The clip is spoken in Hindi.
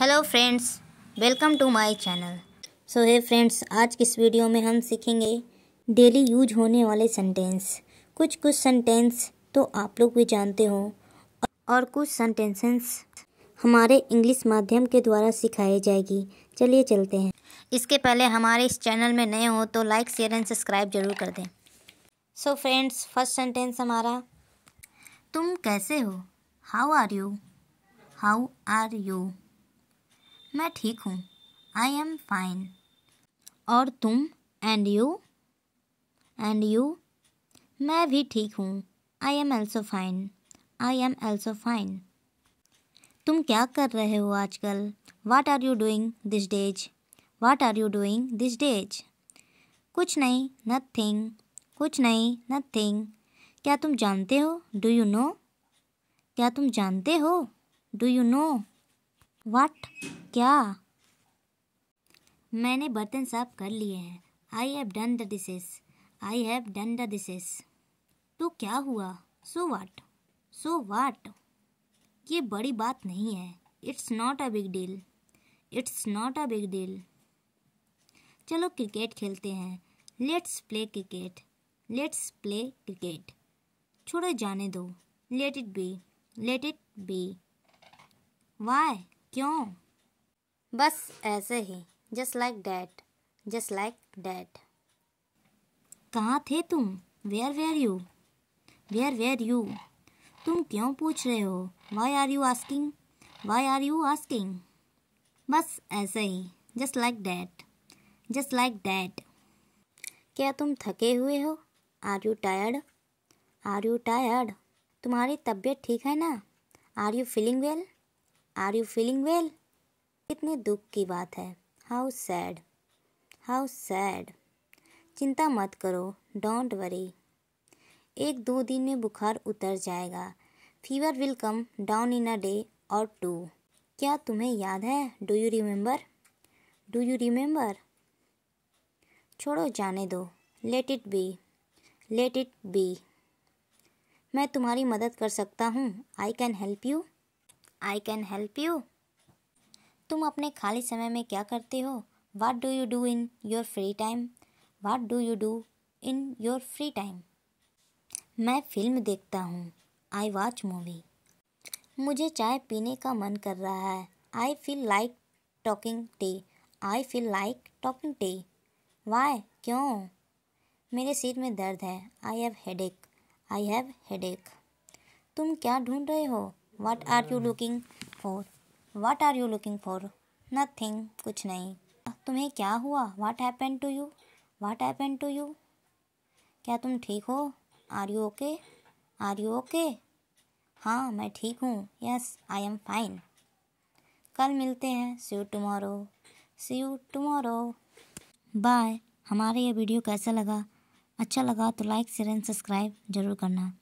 hello friends welcome to my channel so hey friends आज की इस वीडियो में हम सीखेंगे डेली यूज होने वाले सेंटेंस कुछ कुछ सेंटेंस तो आप लोग भी जानते हो और कुछ सेंटेंसेस हमारे इंग्लिश माध्यम के द्वारा सिखाई जाएगी चलिए चलते हैं इसके पहले हमारे इस चैनल में नए हो तो लाइक शेयर एंड सब्सक्राइब जरूर कर दें सो फ्रेंड्स फर्स्ट सेंटेंस हमारा तुम कैसे हो how are you how are you मैं ठीक हूँ आई एम फाइन और तुम एंड यू एंड यू मैं भी ठीक हूँ I am also fine I am also fine तुम क्या कर रहे हो आजकल what are you doing this days what are you doing this days कुछ नहीं नथिंग कुछ नहीं नथिंग क्या तुम जानते हो डू यू नो क्या तुम जानते हो डू यू नो वाट क्या मैंने बर्तन साफ कर लिए हैं I have done the dishes I have done the dishes तो क्या हुआ सो वाट सो वाट ये बड़ी बात नहीं है it's not a big deal it's not a big deal चलो क्रिकेट खेलते हैं let's play cricket let's play cricket छोड़ो जाने दो let it be let it be why क्यों बस ऐसे ही just like that just like that कहाँ थे तुम where were you where were you तुम क्यों पूछ रहे हो why are you asking why are you asking बस ऐसे ही just like that just like that क्या तुम थके हुए हो are you tired are you tired तुम्हारी तबीयत ठीक है ना are you feeling well are you feeling well कितने दुख की बात है हाउ सैड हाउ सैड चिंता मत करो डोंट वरी एक दो दिन में बुखार उतर जाएगा fever will come down in a day और टू क्या तुम्हें याद है do you remember do you remember छोड़ो जाने दो let it be let it be मैं तुम्हारी मदद कर सकता हूँ I can help you I can help you तुम अपने खाली समय में क्या करते हो what do you do in your free time what do you do in your free time मैं फिल्म देखता हूँ आई वॉच मूवी मुझे चाय पीने का मन कर रहा है आई feel like talking tea I feel like talking tea why क्यों मेरे सिर में दर्द है आई हैव एक आई हैव एक तुम क्या ढूंढ रहे हो what are you looking for what are you looking for nothing कुछ नहीं तुम्हें क्या हुआ what happen to you what happen to you क्या तुम ठीक हो are you okay are you okay हाँ मैं ठीक हूँ यस आई एम फाइन कल मिलते हैं see you tomorrow see you tomorrow bye हमारा ये वीडियो कैसा लगा अच्छा लगा तो लाइक शेयर एंड सब्सक्राइब जरूर करना